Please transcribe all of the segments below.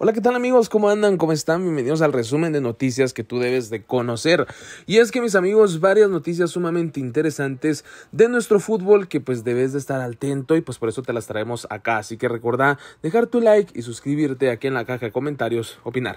Hola, ¿qué tal amigos? ¿Cómo andan? ¿Cómo están? Bienvenidos al resumen de noticias que tú debes de conocer. Y es que mis amigos, varias noticias sumamente interesantes de nuestro fútbol que pues debes de estar atento y pues por eso te las traemos acá. Así que recuerda dejar tu like y suscribirte aquí en la caja de comentarios, opinar.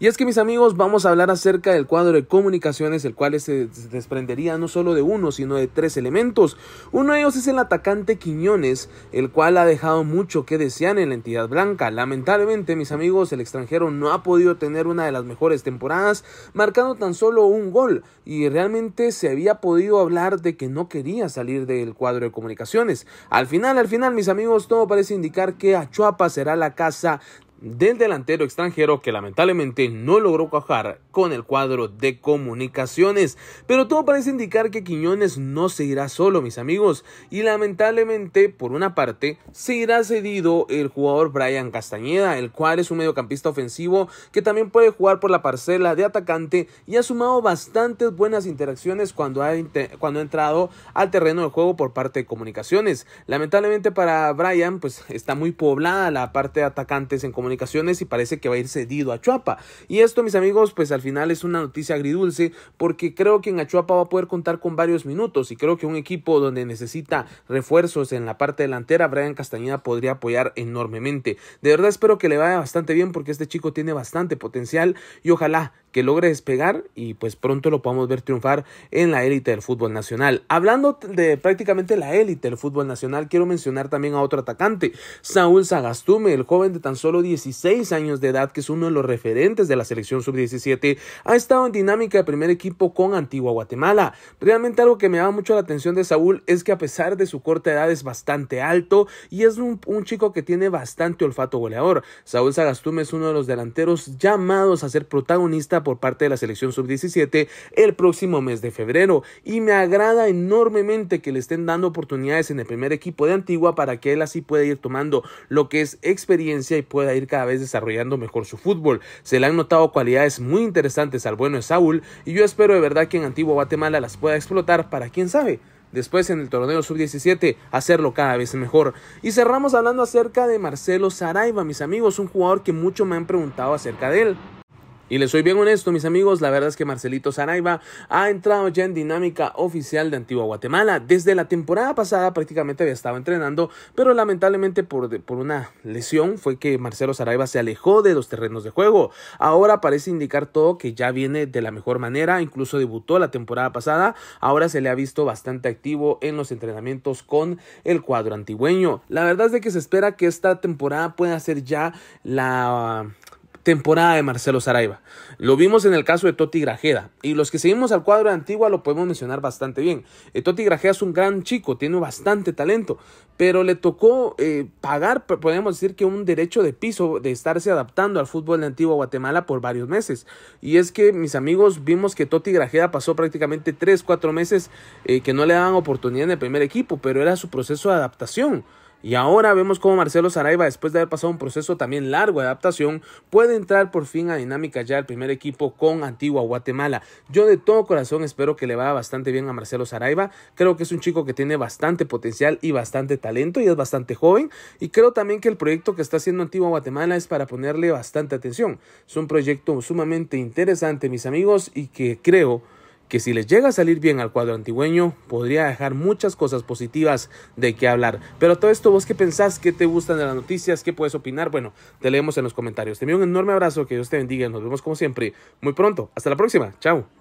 Y es que mis amigos, vamos a hablar acerca del cuadro de comunicaciones, el cual se desprendería no solo de uno, sino de tres elementos. Uno de ellos es el atacante Quiñones, el cual ha dejado mucho que desear en la entidad blanca. Lamentablemente, mis amigos, el extranjero no ha podido tener una de las mejores temporadas, marcando tan solo un gol, y realmente se había podido hablar de que no quería salir del cuadro de comunicaciones. Al final, al final, mis amigos, todo parece indicar que Achuapa será la casa del delantero extranjero que lamentablemente no logró cuajar con el cuadro de comunicaciones. Pero todo parece indicar que Quiñones no se irá solo, mis amigos. Y lamentablemente, por una parte, se irá cedido el jugador Brian Castañeda, el cual es un mediocampista ofensivo que también puede jugar por la parcela de atacante y ha sumado bastantes buenas interacciones cuando ha, cuando ha entrado al terreno de juego por parte de comunicaciones. Lamentablemente para Brian, pues está muy poblada la parte de atacantes en comunicaciones y parece que va a ir cedido a Chuapa. Y esto, mis amigos, pues al final es una noticia agridulce porque creo que en Achuapa va a poder contar con varios minutos y creo que un equipo donde necesita refuerzos en la parte delantera, Brian Castañeda podría apoyar enormemente. De verdad espero que le vaya bastante bien porque este chico tiene bastante potencial y ojalá que logre despegar y pues pronto lo podamos ver triunfar en la élite del fútbol nacional. Hablando de prácticamente la élite del fútbol nacional, quiero mencionar también a otro atacante, Saúl Sagastume, el joven de tan solo 16 años de edad, que es uno de los referentes de la selección sub-17, ha estado en dinámica de primer equipo con Antigua Guatemala. Realmente algo que me llama mucho la atención de Saúl es que a pesar de su corta edad es bastante alto y es un, un chico que tiene bastante olfato goleador. Saúl Sagastume es uno de los delanteros llamados a ser protagonista por parte de la selección sub-17 el próximo mes de febrero y me agrada enormemente que le estén dando oportunidades en el primer equipo de Antigua para que él así pueda ir tomando lo que es experiencia y pueda ir cada vez desarrollando mejor su fútbol. Se le han notado cualidades muy interesantes al bueno de Saúl y yo espero de verdad que en Antigua Guatemala las pueda explotar para quién sabe después en el torneo sub-17 hacerlo cada vez mejor. Y cerramos hablando acerca de Marcelo Saraiva, mis amigos, un jugador que mucho me han preguntado acerca de él. Y les soy bien honesto, mis amigos, la verdad es que Marcelito Saraiva ha entrado ya en dinámica oficial de Antigua Guatemala. Desde la temporada pasada prácticamente había estado entrenando, pero lamentablemente por, por una lesión fue que Marcelo Saraiva se alejó de los terrenos de juego. Ahora parece indicar todo que ya viene de la mejor manera, incluso debutó la temporada pasada, ahora se le ha visto bastante activo en los entrenamientos con el cuadro antigüeño. La verdad es de que se espera que esta temporada pueda ser ya la temporada de Marcelo Saraiva. Lo vimos en el caso de Toti Grajeda. Y los que seguimos al cuadro de Antigua lo podemos mencionar bastante bien. Eh, Toti Grajeda es un gran chico, tiene bastante talento, pero le tocó eh, pagar, podemos decir que un derecho de piso de estarse adaptando al fútbol de Antigua Guatemala por varios meses. Y es que, mis amigos, vimos que Toti Grajeda pasó prácticamente 3, 4 meses eh, que no le daban oportunidad en el primer equipo, pero era su proceso de adaptación. Y ahora vemos cómo Marcelo Saraiva, después de haber pasado un proceso también largo de adaptación, puede entrar por fin a dinámica ya al primer equipo con Antigua Guatemala. Yo de todo corazón espero que le vaya bastante bien a Marcelo Saraiva. Creo que es un chico que tiene bastante potencial y bastante talento y es bastante joven. Y creo también que el proyecto que está haciendo Antigua Guatemala es para ponerle bastante atención. Es un proyecto sumamente interesante, mis amigos, y que creo que si les llega a salir bien al cuadro antigüeño, podría dejar muchas cosas positivas de qué hablar. Pero todo esto, vos qué pensás, qué te gustan de las noticias, qué puedes opinar, bueno, te leemos en los comentarios. Te envío un enorme abrazo, que Dios te bendiga, nos vemos como siempre muy pronto. Hasta la próxima, chao.